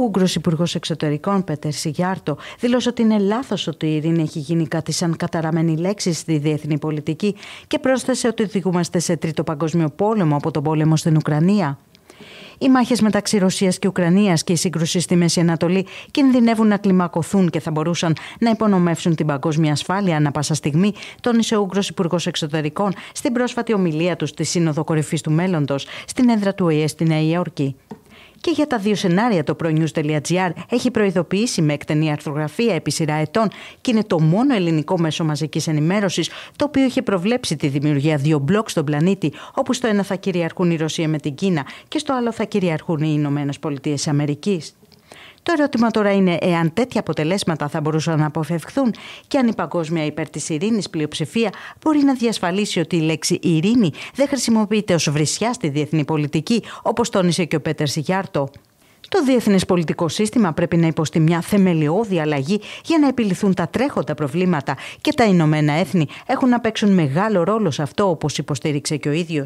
Ο Ούγγρος Υπουργός Εξωτερικών Πέτερ Σιγιάρτο δήλωσε ότι είναι λάθος ότι η ειρήνη έχει γίνει κάτι σαν καταραμένη λέξη στη διεθνή πολιτική και πρόσθεσε ότι οδηγούμαστε σε τρίτο παγκόσμιο πόλεμο από τον πόλεμο στην Ουκρανία. Οι μάχες μεταξύ Ρωσίας και Ουκρανίας και η σύγκρουση στη Μέση Ανατολή κινδυνεύουν να κλιμακωθούν και θα μπορούσαν να υπονομεύσουν την παγκόσμια ασφάλεια ανα πάσα στιγμή, τόνισε ο Ούγγρος Υπουργός Εξωτερικών στην πρόσφατη ομιλία του στη Σύνοδο Κορυφής του Μέλλοντος στην έδρα του ΟΗΕ στη Νέα Υόρκη. Και για τα δύο σενάρια το pronews.gr έχει προειδοποιήσει με εκτενή αρθρογραφία επί σειρά ετών και είναι το μόνο ελληνικό μέσο μαζικής ενημέρωσης το οποίο είχε προβλέψει τη δημιουργία δύο μπλοκ στον πλανήτη, όπου στο ένα θα κυριαρχούν η Ρωσία με την Κίνα και στο άλλο θα κυριαρχούν οι Ηνωμένες Πολιτείες Αμερικής. Το ερώτημα τώρα είναι εάν τέτοια αποτελέσματα θα μπορούσαν να αποφευχθούν και αν η παγκόσμια υπέρ της ειρήνης πλειοψηφία μπορεί να διασφαλίσει ότι η λέξη ειρήνη δεν χρησιμοποιείται ως βρισιά στη διεθνή πολιτική, όπως τόνισε και ο Πέτερ Σιγιάρτο. Το διεθνές πολιτικό σύστημα πρέπει να υποστεί μια θεμελιώδη αλλαγή για να επιληθούν τα τρέχοντα προβλήματα και τα Ηνωμένα Έθνη έχουν να παίξουν μεγάλο ρόλο σε αυτό, όπως υποστήριξε και ο ίδιος.